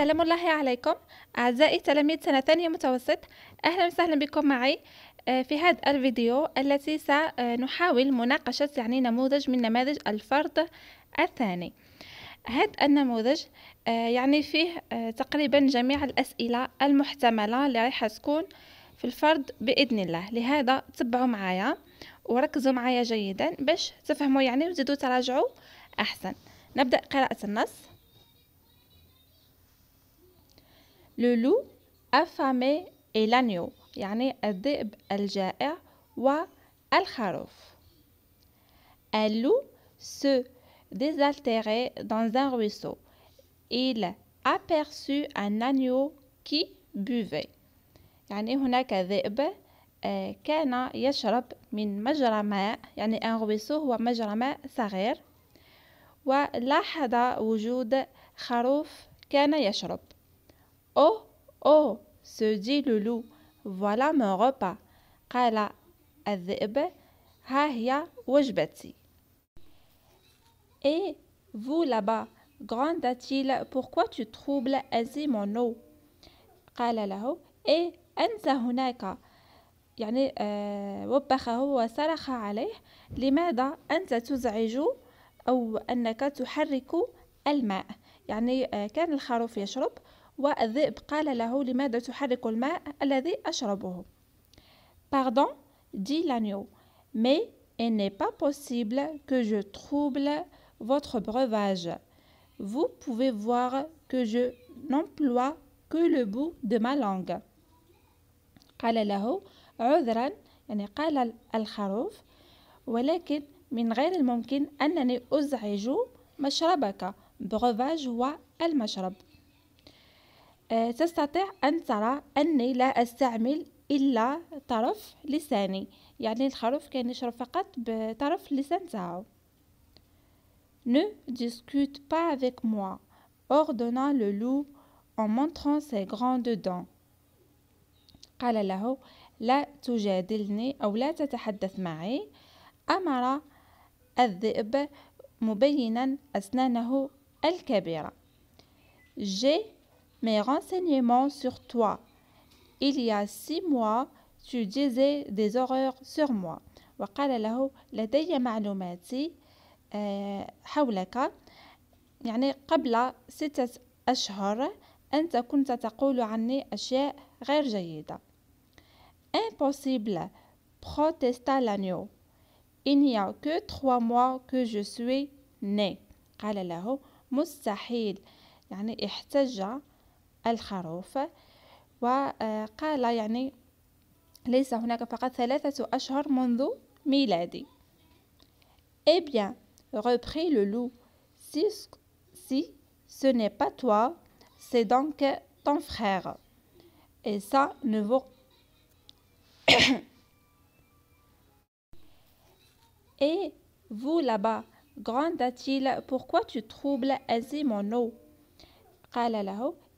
سلام الله عليكم أعزائي تلاميذ سنة ثانية متوسط أهلا وسهلا بكم معي آه، في هذا الفيديو التي سنحاول مناقشة يعني نموذج من نماذج الفرد الثاني هذا النموذج آه، يعني فيه آه، تقريبا جميع الأسئلة المحتملة اللي راح تكون في الفرد بإذن الله لهذا تبعوا معايا وركزوا معايا جيدا باش تفهموا يعني وتزيدوا تراجعوا أحسن نبدأ قراءة النص لو لو أفامي إي لانيو يعني الذئب الجائع والخروف Un loup se désaltérait dans un ruisseau. Il aperçut un agneau qui buvait. يعني هناك ذئب آه، كان يشرب من مجرى ماء يعني ان رويسو هو مجرى ماء صغير ولاحظ وجود خروف كان يشرب Oh, oh, se dit le loup, voilà mon repas. قال الذئب ها هي وجبتي. Et vous là-bas, gronda-t-il, pourquoi tu troubles ainsi mon eau? قال له Et أنت هناك يعني وبخه وصرخ عليه لماذا أنت تزعج أو أنك تحرك الماء يعني كان الخروف يشرب والذئب قال له لماذا تحرك الماء الذي أشربه Pardon, dit l'agneau, mais il n'est pas possible que je trouble votre breuvage. Vous pouvez voir que je n'emploie que le bout de ma langue. قال له عذرا يعني قال الخروف ولكن من غير الممكن أنني أزعج مشربك breuvage هو المشرب تستطيع أن ترى أني لا أستعمل إلا طرف لساني يعني الخروف كان يشرب فقط بطرف لسان تاعو Ne discute pas avec moi, ordonna le loup en montrant ses grandes dents. قال له لا تجادلني أو لا تتحدث معي أمر الذئب مبينا أسنانه الكبيرة J'ai mes renseignements sur toi. Il y a six mois, tu disais des horreurs sur moi. وقال له لدي معلوماتي حولك يعني قبل ستة أشهر أنت كنت تقول عني أشياء غير جيدة impossible protesta l'agneau il n'y a que trois mois que je suis né قال له مستحيل يعني احتج الخروف Eh bien, reprit le loup, si, ce n'est pas toi, c'est donc ton frère. Et ça ne vaut... Et vous là bas a gronda-t-il, pourquoi tu troubles ainsi mon eau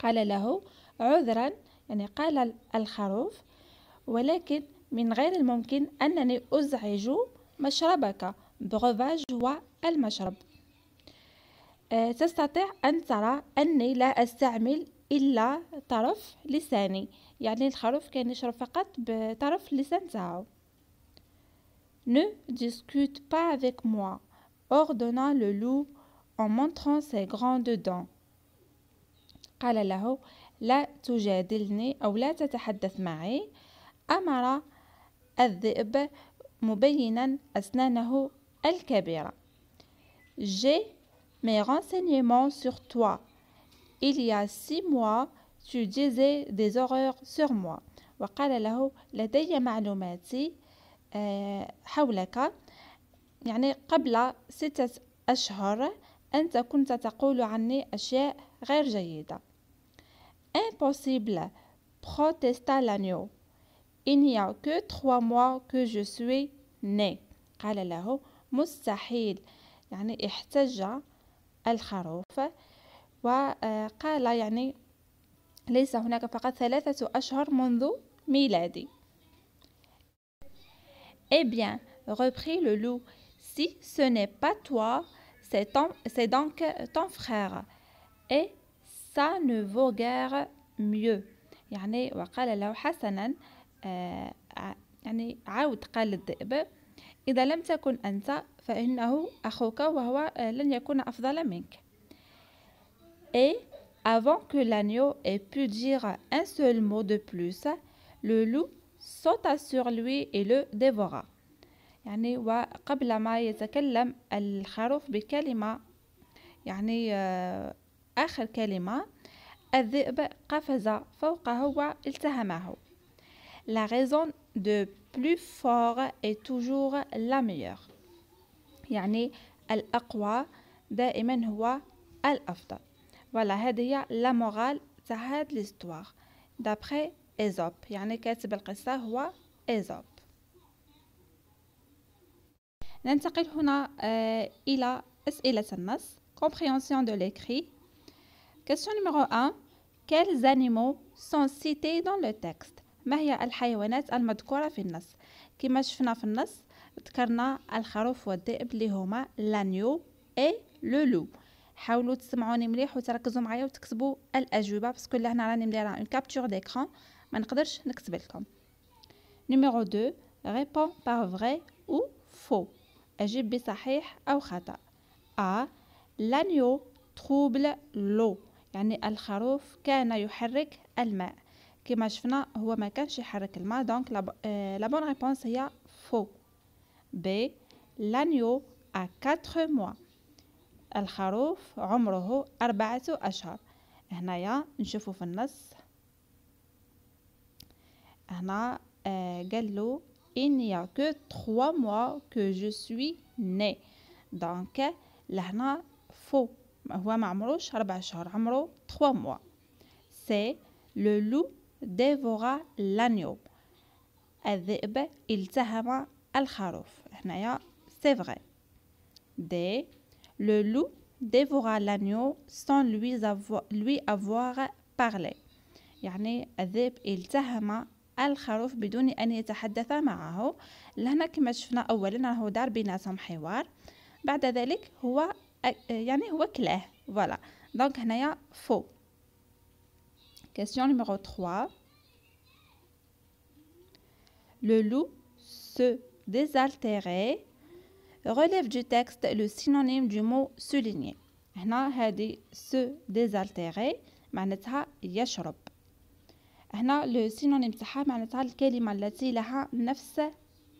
قال له عذرا يعني قال الخروف ولكن من غير الممكن أنني أزعج مشربك بروفاج هو المشرب آه، تستطيع أن ترى أني لا أستعمل إلا طرف لساني يعني الخروف كان يشرب فقط بطرف اللسان تاعو Ne discute pas avec moi, ordonna le loup en montrant ses grandes dents. قال له لا تجادلني أو لا تتحدث معي أمر الذئب مبينا أسنانه الكبيرة J'ai mes renseignements sur toi. Il y a six mois, tu disais des horreurs sur moi. وقال له لدي معلوماتي آه، حولك يعني قبل ستة أشهر أنت كنت تقول عني أشياء impossible protesta l'agneau il n'y a que trois mois que je suis né قال له مستحيل يعني احتج الخروف وقال يعني ليس هناك فقط ثلاثة أشهر منذ ميلادي Eh bien, reprit le loup, si ce n'est pas toi, c'est donc ton frère. et ça ne vaut guère mieux يعني وقال له حسنا آه، يعني عاود قال الذئب إذا لم تكن أنت فإنه أخوك وهو آه، لن يكون أفضل منك Et إيه؟ avant que l'agneau ait pu dire un seul mot de plus, le loup sauta sur lui et le dévora. يعني وقبل ما يتكلم الخروف بكلمة يعني آه آخر كلمة الذئب قفز فوقه والتهمه La raison de plus fort est toujours la meilleure يعني الأقوى دائما هو الأفضل فوالا هذه هي لا مورال تاع هاد ليستواغ دابخي ايزوب يعني كاتب القصة هو ايزوب ننتقل هنا آه، إلى أسئلة النص compréhension de l'écrit Question numéro 1. Quels animaux sont cités dans le texte ما هي الحيوانات المذكورة في النص كما شفنا في النص ذكرنا الخروف والذئب اللي هما لانيو اي لولو حاولوا تسمعوني مليح وتركزوا معايا وتكتبوا الاجوبه بس كل هنا راني مديره اون كابتور ديكران ما نقدرش نكتب لكم نيميرو 2 ريبون بار فري او فو اجيب بصحيح او خطا ا لانيو تروبل لو يعني الخروف كان يحرك الماء كما شفنا هو ما كانش يحرك الماء دونك لا بون ريبونس هي فو ب لانيو ا 4 موا الخروف عمره أربعة أشهر هنايا نشوفو في النص هنا آه، قال له il n'y a que trois mois que je suis né donc لهنا فو هو ما عمروش أربع شهور عمرو 3 موا سي لو لو ديفورا لانيو الذئب التهم الخروف هنايا سي فري دي لو لو ديفورا لانيو سون لوي لوي افوار بارلي يعني الذئب التهم الخروف بدون ان يتحدث معه لهنا كما شفنا اولا راهو دار بيناتهم حوار بعد ذلك هو Euh, euh, il Voilà. Donc, il y a faux. Question numéro 3. Le loup se désaltérer relève du texte le synonyme du mot souligner. Il y se désaltérer. Il y a un le synonyme de la maladie.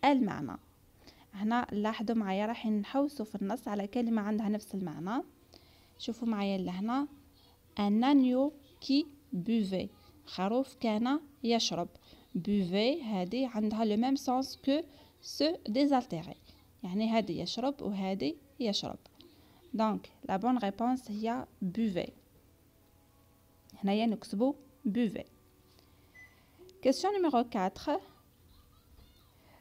Il هنا لاحظوا معايا راح نحوسوا في النص على كلمة عندها نفس المعنى شوفوا معايا لهنا هنا أنانيو كي بوفي خروف كان يشرب بوفي هادي عندها لو ميم سونس كو سو ديزالتيغي يعني هادي يشرب وهادي يشرب دونك لا بون ريبونس هي بوفي هنايا نكتبو بوفي كيسيون نيميرو 4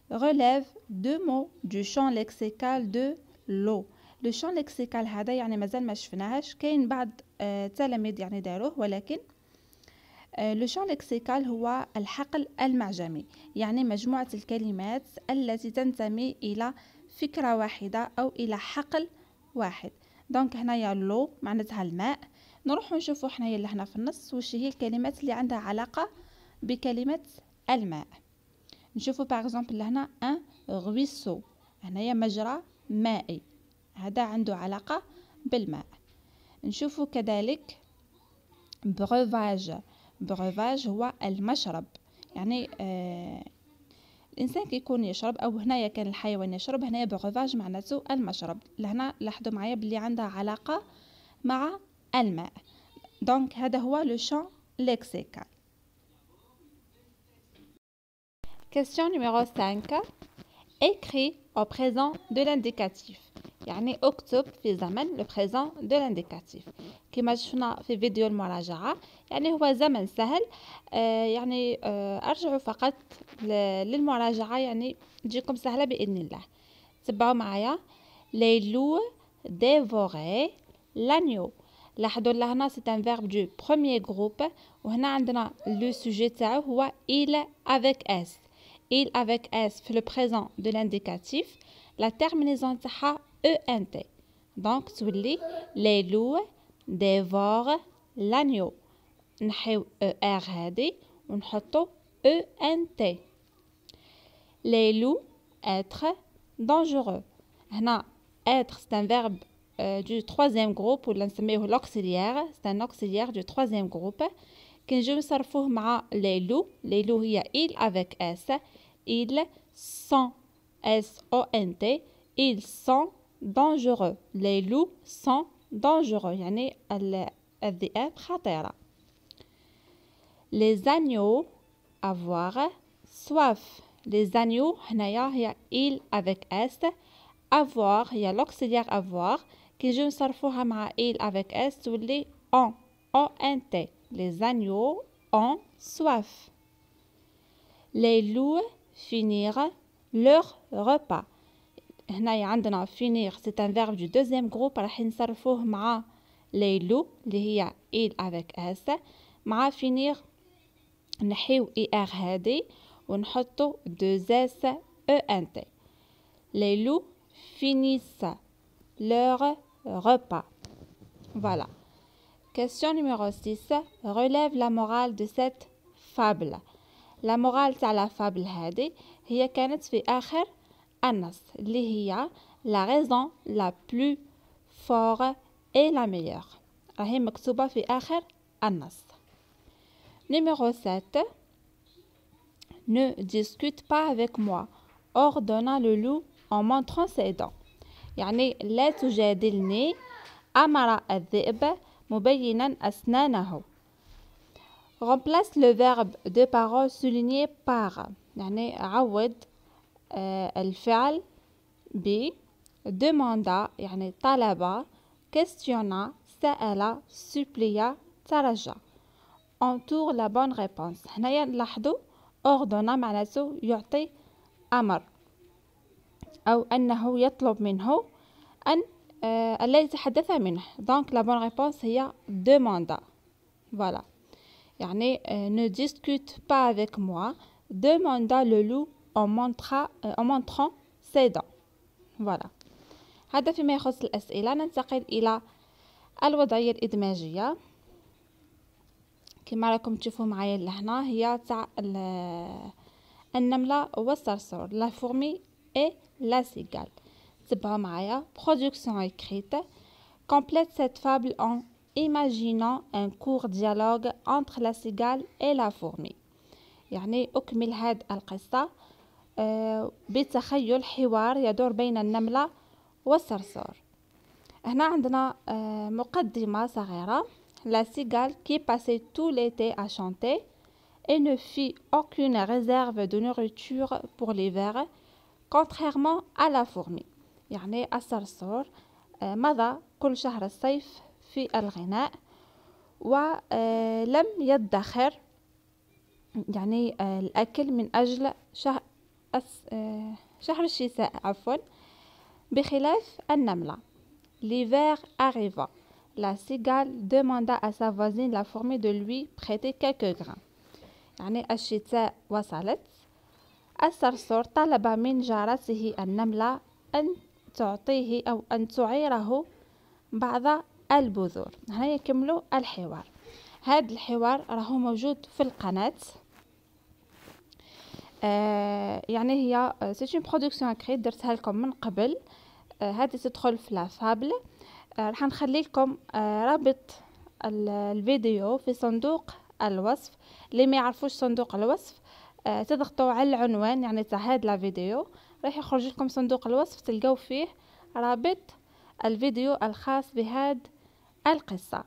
relève deux mots du champ lexical de l'eau لو شون لكسيكال هذا يعني مازال ما شفناهاش كاين بعض التلاميذ يعني داروه ولكن لو شون لكسيكال هو الحقل المعجمي يعني مجموعة الكلمات التي تنتمي إلى فكرة واحدة أو إلى حقل واحد دونك هنايا لو معناتها الماء نروح نشوفو حنايا اللي هنا في النص وش هي الكلمات اللي عندها علاقة بكلمة الماء نشوفوا باغ اكزومبل لهنا ان غويسو هنايا مجرى مائي هذا عنده علاقة بالماء نشوفوا كذلك بروفاج بروفاج هو المشرب يعني آه الانسان كيكون يشرب او هنايا كان الحيوان يشرب هنايا بروفاج معناته المشرب لهنا لاحظوا معايا بلي عندها علاقه مع الماء دونك هذا هو لو شون ليكسيكال Question numéro 5. Écris au présent de l'indicatif. يعني اكتب في زمن لو بريزون دو لانديكاتيف كما شفنا في فيديو المراجعه يعني هو زمن سهل يعني ارجعوا فقط للمراجعه يعني تجيكم سهله باذن الله تبعوا معايا لي لو ديفوري لانيو لاحظوا لهنا سي ان فيرب دو بروميير جروب وهنا عندنا لو سوجي تاعو هو il افيك اس il avec s le présent de l'indicatif, la terminaison « ent ». Donc, sous les loups dévorent l'agneau. نحيو ونحطو ent. Les loups être dangereux. هنا être c'est un verbe euh, du troisième groupe ou l'auxiliaire. C'est un auxiliaire du troisième groupe. كنجيو نصرفوه مع les ليلو هي il avec s. sont سون Les t, ils sont dangereux. Les loups sont dangereux. سون دانجورو يعني الذئاب Les agneaux avoir soif les agneaux هنايا هي il avec s avoir هي l'auxiliaire avoir كي نجيو نصرفوها مع il avec s تولي on n t les agneaux ont soif. Les loups finirent leur repas. هنايا عندنا finir c'est un verbe du deuxième groupe راح نصرفوه مع les loups اللي il avec s مع finir نحيو اي On هادي deux s e n t les loups finissent leur repas voilà Question numéro 6. Relève la morale de cette fable. La morale de la fable est la raison la plus forte et la meilleure. Numéro 7. Ne discute pas avec moi, ordonna le loup en montrant ses dents. Yani, sujet amara مبينا Remplace le verbe de parole souligné par. يعني عوض الفعل ب demanda يعني طلب questionna سأل supplia ترجى entoure la bonne réponse هنايا نلاحظوا ordonna معناته يعطي أمر أو أنه يطلب منه أن آه، الذي تحدث منه دونك لا بون ريبونس هي دوموندا فوالا يعني آه، ne discute pas avec moi demanda le loup en montrant euh, en montrant ses dents فوالا هذا فيما يخص الأسئلة ننتقل إلى الوضعية الإدماجية كما راكم تشوفوا معايا لهنا هي تاع آه، النملة والصرصور لا فورمي اي لا سيغال Zbamaya, production écrite, complète cette fable en imaginant un court dialogue entre la cigale et la fourmi. يعني أكمل هاد القصة بتخيل حوار يدور بين النملة والصرصور هنا عندنا مقدمة La cigale qui passait tout l'été à chanter et ne fit aucune réserve de nourriture pour l'hiver, contrairement à la fourmi. يعني الصرصور آه، مضى كل شهر الصيف في الغناء ولم آه، يدخر يعني آه، الأكل من أجل شهر, الشتاء عفوا بخلاف النملة ليفير arriva. لا سيغال demanda أسا sa لا فورمي دو لوي بخيتي prêter غران يعني الشتاء وصلت الصرصور طلب من جارته النملة أن تعطيه أو أن تعيره بعض البذور هنا يكملوا الحوار هذا الحوار راهو موجود في القناة آه يعني هي سي اون برودكسيون اكري درتها لكم من قبل آه هذه تدخل في لافابل آه راح نخلي لكم آه رابط الفيديو في صندوق الوصف اللي ما يعرفوش صندوق الوصف آه تضغطوا على العنوان يعني تاع هاد لا فيديو راح يخرج لكم صندوق الوصف تلقاو فيه رابط الفيديو الخاص بهاد القصه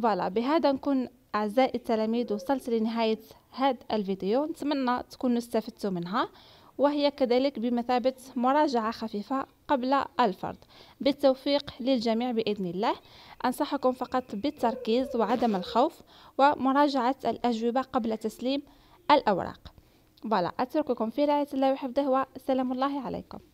فوالا بهذا نكون أعزائي التلاميذ وصلت لنهاية هذا الفيديو نتمنى تكونوا استفدتوا منها وهي كذلك بمثابة مراجعة خفيفة قبل الفرض بالتوفيق للجميع بإذن الله أنصحكم فقط بالتركيز وعدم الخوف ومراجعة الأجوبة قبل تسليم الأوراق فوالا أترككم في رعاية الله وحفظه وسلام الله عليكم